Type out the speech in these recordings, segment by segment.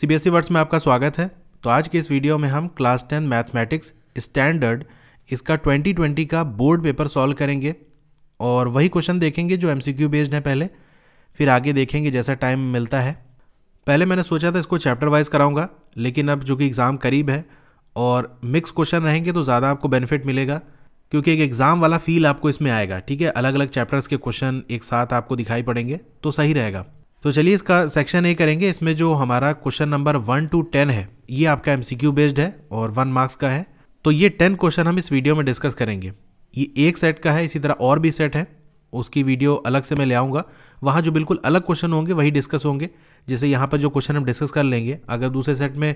CBSE words e में आपका स्वागत है तो आज के इस वीडियो में हम क्लास टेन मैथमेटिक्स स्टैंडर्ड इसका 2020 का बोर्ड पेपर सॉल्व करेंगे और वही क्वेश्चन देखेंगे जो एम बेस्ड है पहले फिर आगे देखेंगे जैसा टाइम मिलता है पहले मैंने सोचा था इसको चैप्टर वाइज कराऊंगा लेकिन अब जो कि एग्ज़ाम करीब है और मिक्स क्वेश्चन रहेंगे तो ज़्यादा आपको बेनिफिट मिलेगा क्योंकि एक एग्ज़ाम वाला फील आपको इसमें आएगा ठीक है अलग अलग चैप्टर्स के क्वेश्चन एक साथ आपको दिखाई पड़ेंगे तो सही रहेगा तो चलिए इसका सेक्शन ए करेंगे इसमें जो हमारा question number one two ten है ये आपका एम बेस्ड है और वन मार्क्स का है तो ये टेन क्वेश्चन हम इस वीडियो में डिस्कस करेंगे ये एक सेट का है इसी तरह और भी सेट है उसकी वीडियो अलग से मैं ले आऊँगा वहाँ जो बिल्कुल अलग क्वेश्चन होंगे वही डिस्कस होंगे जैसे यहाँ पर जो क्वेश्चन हम डिस्कस कर लेंगे अगर दूसरे सेट में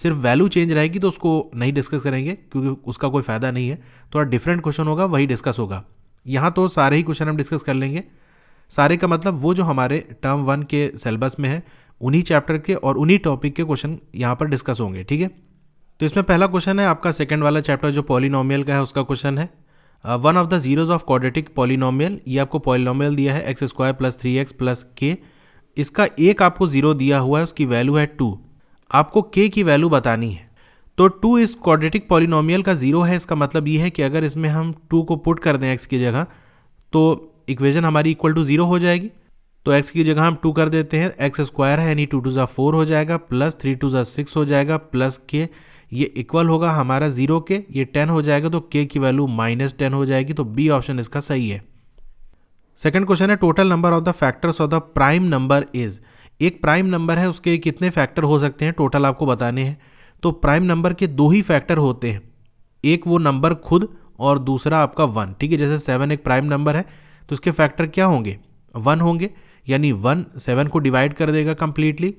सिर्फ वैल्यू चेंज रहेगी तो उसको नहीं डिस्कस करेंगे क्योंकि उसका कोई फ़ायदा नहीं है थोड़ा डिफरेंट क्वेश्चन होगा वही डिस्कस होगा यहाँ तो सारे ही क्वेश्चन हम डिस्कस कर लेंगे सारे का मतलब वो जो हमारे टर्म वन के सिलेबस में है उन्हीं चैप्टर के और उन्हीं टॉपिक के क्वेश्चन यहाँ पर डिस्कस होंगे ठीक है तो इसमें पहला क्वेश्चन है आपका सेकेंड वाला चैप्टर जो पॉलिनोमियल का है उसका क्वेश्चन है one of the zeros of quadratic polynomial ये आपको पॉलिनोमियल दिया है x square plus three x plus k इसका एक आपको जीरो दिया हुआ है उसकी वैल्यू है टू आपको के की वैल्यू बतानी है तो टू इस क्वाड्रेटिक पॉलिनोमियल का जीरो है इसका मतलब ये है कि अगर इसमें हम टू को पुट कर दें एक्स की जगह तो इक्वेशन हमारी इक्वल टू जीरो हो जाएगी तो एक्स की जगह हम टू कर देते हैं एक्स स्क्वायर है यानी टू टू ज़ा फोर हो जाएगा प्लस थ्री टू ज़ा सिक्स हो जाएगा प्लस के ये इक्वल होगा हमारा जीरो के ये टेन हो जाएगा तो के की वैल्यू माइनस टेन हो जाएगी तो बी ऑप्शन इसका सही है सेकेंड क्वेश्चन है total number of the factors of the prime number is एक प्राइम नंबर है उसके कितने फैक्टर हो सकते हैं टोटल आपको बताने हैं तो प्राइम नंबर के दो ही फैक्टर होते हैं एक वो नंबर खुद और दूसरा आपका वन ठीक है जैसे सेवन एक प्राइम नंबर है तो उसके फैक्टर क्या होंगे वन होंगे यानी वन सेवन को डिवाइड कर देगा कम्प्लीटली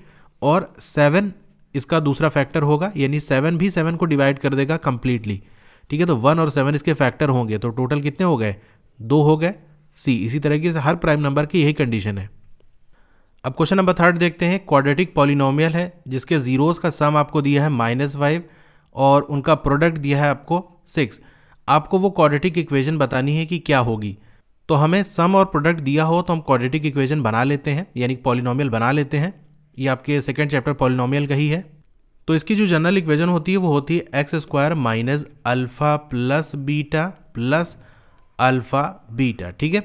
और सेवन इसका दूसरा फैक्टर होगा यानी सेवन भी सेवन को डिवाइड कर देगा कम्प्लीटली ठीक है तो वन और सेवन इसके फैक्टर होंगे तो टोटल कितने हो गए दो हो गए सी इसी तरीके से हर प्राइम नंबर की यही कंडीशन है अब क्वेश्चन नंबर थर्ड देखते हैं क्वाड्रेटिक पॉलिनोमियल है जिसके जीरोस का सम आपको दिया है माइनस फाइव और उनका प्रोडक्ट दिया है आपको सिक्स आपको वो क्वाड्रेटिक इक्वेशन बतानी है कि क्या होगी तो हमें सम और प्रोडक्ट दिया हो तो हम क्वाड्रेटिक इक्वेशन बना लेते हैं यानी पॉलिनोमियल बना लेते हैं ये आपके सेकेंड चैप्टर पॉलिनोमियल का ही है तो इसकी जो जनरल इक्वेशन होती है वो होती है x square minus alpha plus beta plus alpha beta ठीक है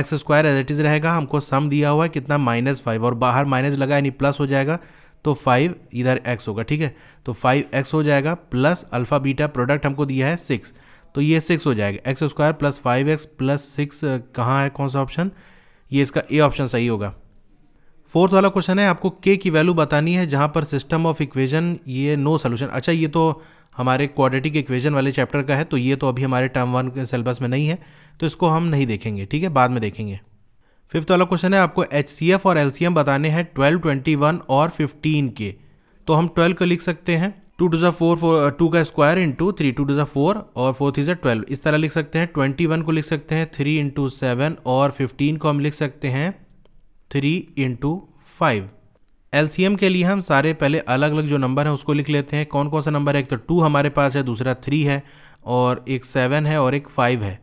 x square as it is रहेगा हमको सम दिया हुआ है कितना माइनस फाइव और बाहर माइनस लगा यानी प्लस हो जाएगा तो फाइव इधर एक्स होगा ठीक है तो फाइव एक्स हो जाएगा प्लस अल्फ़ा बीटा प्रोडक्ट हमको दिया है सिक्स तो ये सिक्स हो जाएगा x square plus five x plus six कहाँ है कौन सा ऑप्शन ये इसका ए ऑप्शन सही होगा फोर्थ वाला क्वेश्चन है आपको के की वैल्यू बतानी है जहाँ पर सिस्टम ऑफ इक्वेशन ये नो सोल्यूशन अच्छा ये तो हमारे क्वाड्रेटिक इक्वेशन वाले चैप्टर का है तो ये तो अभी हमारे टर्म वन के सिलेबस में नहीं है तो इसको हम नहीं देखेंगे ठीक है बाद में देखेंगे फिफ्थ वाला क्वेश्चन है आपको एच और एल बताने हैं ट्वेल्व ट्वेंटी वन और फिफ्टीन के तो हम ट्वेल्व को लिख सकते हैं टू टू ज़ा फोर फोर टू का square into three two two ज़ा फोर और फोर थ्री ज़ा ट्वेल्व इस तरह लिख सकते हैं ट्वेंटी वन को लिख सकते हैं थ्री इंटू सेवन और फिफ्टीन को हम लिख सकते हैं थ्री इंटू फाइव एम के लिए हम सारे पहले अलग अलग जो नंबर हैं उसको लिख लेते हैं कौन कौन सा नंबर है एक तो टू हमारे पास है दूसरा थ्री है और एक सेवन है और एक फाइव है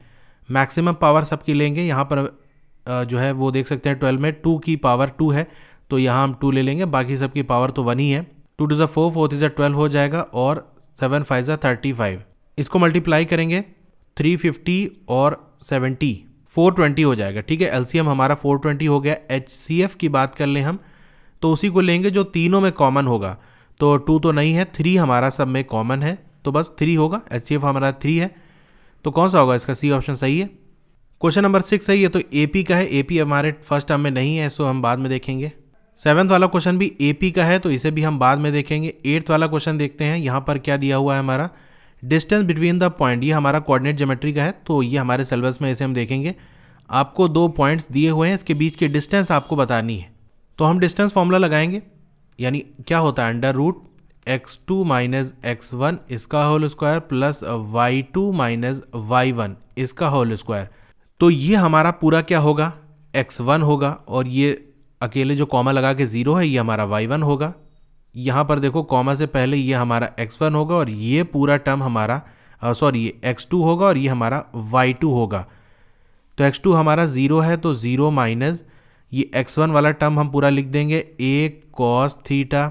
मैक्सिमम पावर सबकी लेंगे यहाँ पर जो है वो देख सकते हैं ट्वेल्व में टू की पावर टू है तो यहाँ हम टू ले लेंगे बाकी सबकी पावर तो वन ही है टू टू ज़ा फोर फोर्थ ज़ा ट्वेल्व हो जाएगा और सेवन फाइव ज़ा थर्टी फाइव इसको मल्टीप्लाई करेंगे थ्री फिफ्टी और सेवेंटी फोर ट्वेंटी हो जाएगा ठीक है एलसीएम हमारा फोर ट्वेंटी हो गया एफ की बात कर लें हम तो उसी को लेंगे जो तीनों में कॉमन होगा तो टू तो नहीं है थ्री हमारा सब में कॉमन है तो बस थ्री होगा एच हमारा थ्री है तो कौन सा होगा इसका सी ऑप्शन सही है क्वेश्चन नंबर सिक्स सही है तो तो पी का है पी हमारे फर्स्ट टर्म में नहीं है सो हम बाद में देखेंगे सेवन्थ वाला क्वेश्चन भी एपी का है तो इसे भी हम बाद में देखेंगे एट्थ वाला क्वेश्चन देखते हैं यहाँ पर क्या दिया हुआ है हमारा डिस्टेंस बिटवीन द पॉइंट ये हमारा कोऑर्डिनेट जोमेट्री का है तो ये हमारे सिलेबस में इसे हम देखेंगे आपको दो पॉइंट्स दिए हुए हैं इसके बीच के डिस्टेंस आपको बतानी है तो हम डिस्टेंस फॉर्मूला लगाएंगे यानी क्या होता है under root x two minus x one इसका whole square plus y two minus Y one इसका होल स्क्वायर तो ये हमारा पूरा क्या होगा एक्स वन होगा और ये अकेले जो कॉमा लगा के ज़ीरो है ये हमारा वाई वन होगा यहाँ पर देखो कॉमा से पहले ये हमारा एक्स वन होगा और ये पूरा टर्म हमारा सॉरी ये एक्स टू होगा और ये हमारा वाई टू होगा तो एक्स टू हमारा ज़ीरो है तो ज़ीरो माइनस ये एक्स वन वाला टर्म हम पूरा लिख देंगे ए कॉस थीटा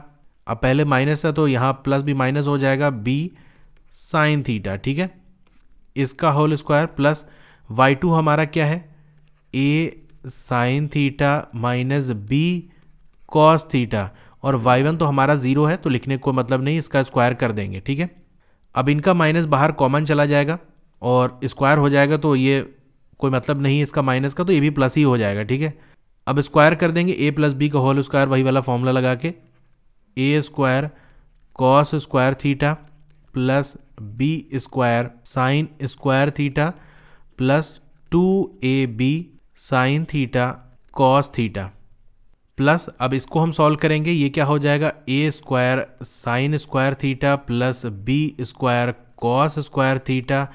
अब पहले माइनस है तो यहाँ प्लस भी माइनस हो जाएगा बी साइन थीटा ठीक है इसका whole square plus y two हमारा क्या है A sine theta minus B cos theta और वाई वन तो हमारा ज़ीरो है तो लिखने को मतलब नहीं इसका स्क्वायर कर देंगे ठीक है अब इनका माइनस बाहर कॉमन चला जाएगा और स्क्वायर हो जाएगा तो ये कोई मतलब नहीं इसका माइनस का तो ये भी प्लस ही हो जाएगा ठीक है अब स्क्वायर कर देंगे ए प्लस बी का होल स्क्वायर वही वाला फॉर्मूला लगा के A square cos square theta plus B square sine square theta plus two A B sine theta cos theta plus अब इसको हम सॉल्व करेंगे ये क्या हो जाएगा A square sine square theta plus B square cos square theta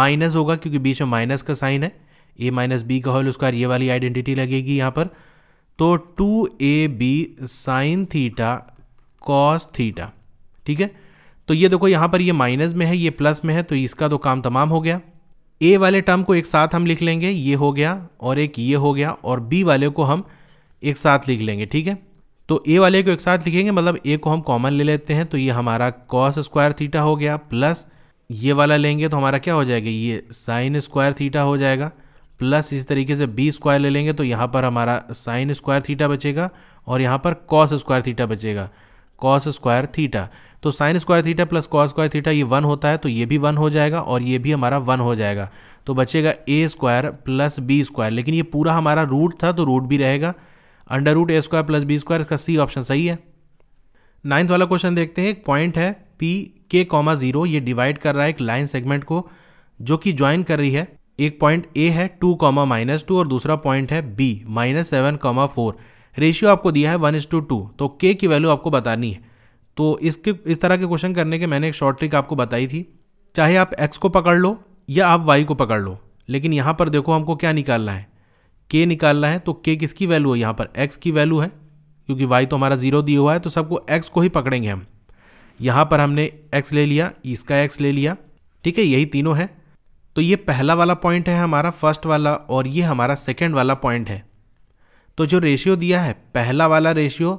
minus होगा क्योंकि बीच में माइनस का साइन है ए माइनस बी का होल स्क्वायर ये वाली आइडेंटिटी लगेगी यहाँ पर तो two A B sine theta cos theta ठीक है तो ये देखो यहाँ पर ये माइनस में है ये प्लस में है तो इसका तो काम तमाम हो गया ए वाले टर्म को एक साथ हम लिख लेंगे ये हो गया और एक ये हो गया और बी वाले को हम एक साथ लिख लेंगे ठीक है तो ए वाले को एक साथ लिखेंगे मतलब ए को हम कॉमन ले लेते हैं तो ये हमारा कॉस स्क्वायर थीटा हो गया प्लस ये वाला लेंगे तो हमारा क्या हो जाएगा ये साइन स्क्वायर थीटा हो जाएगा प्लस इस तरीके से बी स्क्वायर ले लेंगे तो यहाँ पर हमारा साइन स्क्वायर थीटा बचेगा और यहाँ पर कॉस स्क्वायर थीटा बचेगा कॉस स्क्वायर थीटा तो sine square theta plus cos square theta ये वन होता है तो ये भी वन हो जाएगा और ये भी हमारा वन हो जाएगा तो बचेगा A square plus B square लेकिन ये पूरा हमारा रूट था तो रूट भी रहेगा under root A square plus B square इसका सी ऑप्शन सही है नाइन्थ वाला क्वेश्चन देखते हैं एक पॉइंट है पी के कॉमा जीरो ये डिवाइड कर रहा है एक लाइन सेगमेंट को जो कि ज्वाइन कर रही है एक पॉइंट ए है टू कॉमा माइनस टू और दूसरा पॉइंट है B minus seven comma four ratio आपको दिया है वन इज टू टू तो के की वैल्यू आपको बतानी है तो इसके इस तरह के क्वेश्चन करने के मैंने एक शॉर्ट ट्रिक आपको बताई थी चाहे आप एक्स को पकड़ लो या आप वाई को पकड़ लो लेकिन यहाँ पर देखो हमको क्या निकालना है के निकालना है तो के किसकी वैल्यू है यहाँ पर एक्स की वैल्यू है क्योंकि वाई तो हमारा ज़ीरो दिया हुआ है तो सबको एक्स को ही पकड़ेंगे हम यहाँ पर हमने एक्स ले लिया इसका एक्स ले लिया ठीक है यही तीनों है तो ये पहला वाला पॉइंट है हमारा फर्स्ट वाला और ये हमारा सेकेंड वाला पॉइंट है तो जो रेशियो दिया है पहला वाला रेशियो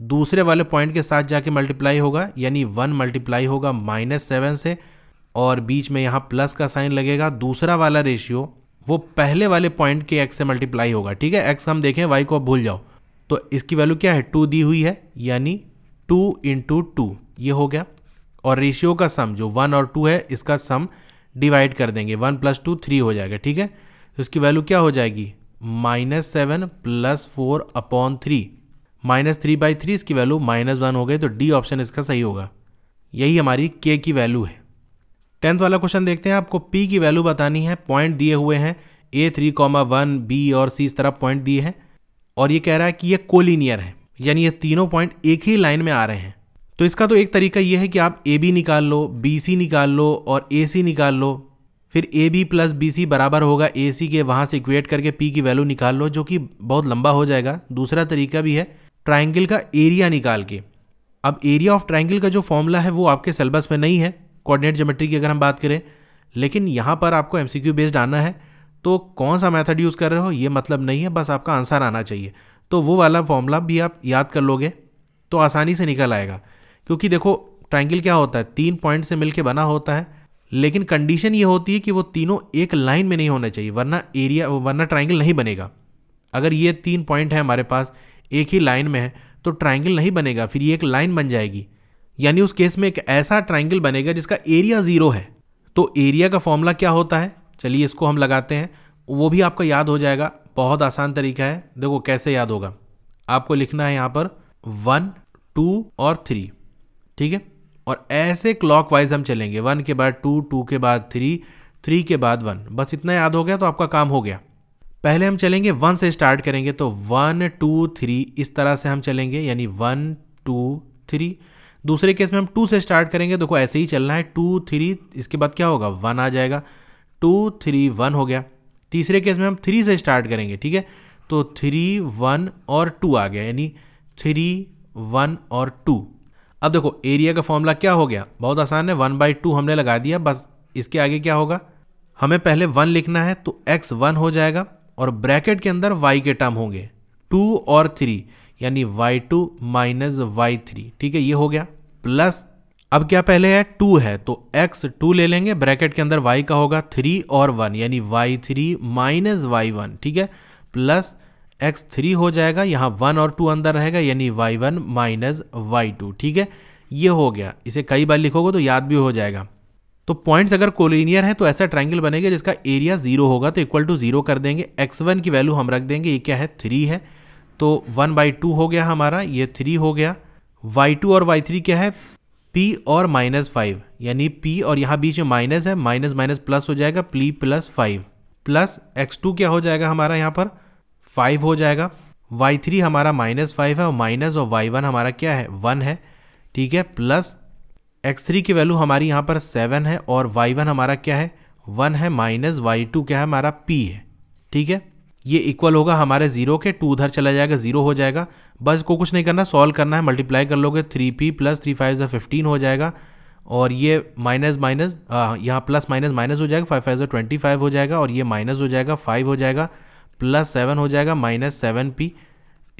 दूसरे वाले पॉइंट के साथ जाके मल्टीप्लाई होगा यानी वन मल्टीप्लाई होगा माइनस सेवन से और बीच में यहाँ प्लस का साइन लगेगा दूसरा वाला रेशियो वो पहले वाले पॉइंट के एक्स से मल्टीप्लाई होगा ठीक है एक्स हम देखें वाई को भूल जाओ तो इसकी वैल्यू क्या है टू दी हुई है यानी टू इंटू टू ये हो गया और रेशियो का सम जो वन और टू है इसका सम डिवाइड कर देंगे वन प्लस टू थ्री हो जाएगा ठीक है तो इसकी वैल्यू क्या हो जाएगी minus seven plus four upon three minus three by three इसकी वैल्यू माइनस वन हो गई तो डी ऑप्शन इसका सही होगा यही हमारी के की वैल्यू है टेंथ वाला क्वेश्चन देखते हैं आपको पी की वैल्यू बतानी है पॉइंट दिए हुए हैं A three comma one B और सी इस तरह पॉइंट दिए हैं और ये कह रहा है कि ये कोलिनियर है यानी ये तीनों पॉइंट एक ही लाइन में आ रहे हैं तो इसका तो एक तरीका ये है कि आप ए बी निकाल लो बी सी निकाल लो और ए सी निकाल लो फिर A B plus B C बराबर होगा ए सी के वहाँ से इक्वेट करके पी की वैल्यू निकाल लो जो कि बहुत लंबा हो जाएगा दूसरा तरीका भी है ट्राइंगल का एरिया निकाल के अब एरिया ऑफ ट्राइंगल का जो फॉर्मूला है वो आपके सेलेबस में नहीं है कोऑर्डिनेट जोमेट्री की अगर हम बात करें लेकिन यहाँ पर आपको एम बेस्ड आना है तो कौन सा मेथड यूज़ कर रहे हो ये मतलब नहीं है बस आपका आंसर आना चाहिए तो वो वाला फॉर्मूला भी आप याद कर लोगे तो आसानी से निकल आएगा क्योंकि देखो ट्राइंगल क्या होता है तीन पॉइंट से मिलके बना होता है लेकिन कंडीशन ये होती है कि वो तीनों एक लाइन में नहीं होना चाहिए वरना एरिया वरना ट्राइंगल नहीं बनेगा अगर ये तीन पॉइंट है हमारे पास एक ही लाइन में है तो ट्राइंगल नहीं बनेगा फिर ये एक लाइन बन जाएगी यानी उस केस में एक ऐसा ट्राइंगल बनेगा जिसका एरिया ज़ीरो है तो एरिया का फॉर्मूला क्या होता है चलिए इसको हम लगाते हैं वो भी आपका याद हो जाएगा बहुत आसान तरीका है देखो कैसे याद होगा आपको लिखना है यहाँ पर वन टू और थ्री ठीक है और ऐसे क्लॉक वाइज हम चलेंगे वन के बाद टू टू के बाद थ्री थ्री के बाद वन बस इतना याद हो गया तो आपका काम हो गया पहले हम चलेंगे वन से स्टार्ट करेंगे तो वन टू थ्री इस तरह से हम चलेंगे यानी वन टू थ्री दूसरे केस में हम टू से स्टार्ट करेंगे देखो ऐसे ही चलना है टू थ्री इसके बाद क्या होगा वन आ जाएगा टू थ्री वन हो गया तीसरे केस में हम थ्री से स्टार्ट करेंगे ठीक है तो थ्री वन और टू आ गया यानी थ्री वन और टू अब देखो एरिया का फॉर्मूला क्या हो गया बहुत आसान है वन बाई टू हमने लगा दिया बस इसके आगे क्या होगा हमें पहले वन लिखना है तो एक्स वन हो जाएगा और ब्रैकेट के अंदर y के टर्म होंगे टू और थ्री यानी y2 to minus Y three ठीक है ये हो गया प्लस अब क्या पहले है टू है तो x टू ले लेंगे ब्रैकेट के अंदर y का होगा थ्री और वन यानी Y three minus Y one ठीक है प्लस एक्स थ्री हो जाएगा यहाँ वन और टू अंदर रहेगा यानी Y one minus Y two ठीक है ये हो गया इसे कई बार लिखोगे तो याद भी हो जाएगा तो पॉइंट्स अगर कोलिनियर हैं तो ऐसा ट्राइंगल बनेगा जिसका एरिया जीरो होगा तो इक्वल टू जीरो कर देंगे एक्स वन की वैल्यू हम रख देंगे ये क्या है थ्री है तो वन बाई टू हो गया हमारा ये थ्री हो गया वाई टू और वाई थ्री क्या है पी और माइनस फाइव यानी पी और यहाँ बीच में माइनस है माइनस माइनस प्लस हो जाएगा P plus five plus X two क्या हो जाएगा हमारा यहाँ पर फाइव हो जाएगा वाई थ्री हमारा माइनस फाइव है और माइनस और वाई वन हमारा क्या है वन है ठीक है प्लस x3 की वैल्यू हमारी यहाँ पर सेवन है और y1 हमारा क्या है वन है माइनस वाई टू क्या है हमारा p है ठीक है ये इक्वल होगा हमारे जीरो के टू उधर चला जाएगा जीरो हो जाएगा बस को कुछ नहीं करना सॉल्व करना है मल्टीप्लाई कर लोगे three P plus three five जो फिफ्टीन हो जाएगा और ये माइनस माइनस यहाँ प्लस माइनस माइनस हो जाएगा फाइव फाइव जो ट्वेंटी फाइव हो जाएगा और ये माइनस हो जाएगा फाइव हो जाएगा प्लस सेवन हो जाएगा माइनस सेवन पी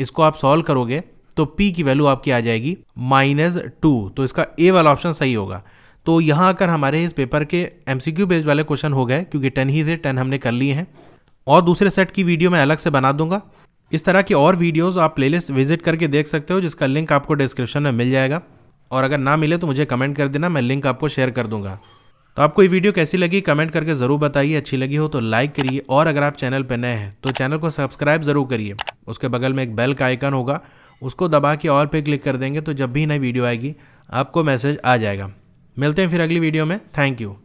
इसको आप सॉल्व करोगे तो p की वैल्यू आपकी आ जाएगी माइनस टू तो इसका ए वाला ऑप्शन सही होगा तो यहाँ आकर हमारे इस पेपर के एम सी क्यू बेस्ड वाले क्वेश्चन हो गए क्योंकि टेन ही थे टेन हमने कर लिए हैं और दूसरे सेट की वीडियो मैं अलग से बना दूंगा इस तरह की और वीडियोज़ आप प्लेलिस्ट विजिट करके देख सकते हो जिसका लिंक आपको डिस्क्रिप्शन में मिल जाएगा और अगर ना मिले तो मुझे कमेंट कर देना मैं लिंक आपको शेयर कर दूंगा तो आपको ये वीडियो कैसी लगी कमेंट करके ज़रूर बताइए अच्छी लगी हो तो लाइक करिए और अगर आप चैनल पर नए हैं तो चैनल को सब्सक्राइब ज़रूर करिए उसके बगल में एक बेल का आइकन होगा उसको दबा के और पे क्लिक कर देंगे तो जब भी नई वीडियो आएगी आपको मैसेज आ जाएगा मिलते हैं फिर अगली वीडियो में थैंक यू